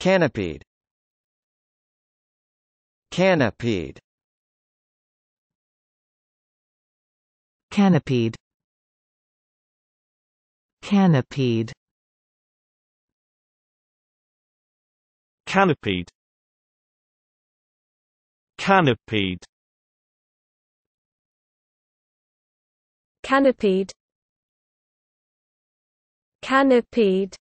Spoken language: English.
Canopied Canopied Canopied Canopied Canopied Canopied Canopied Canopied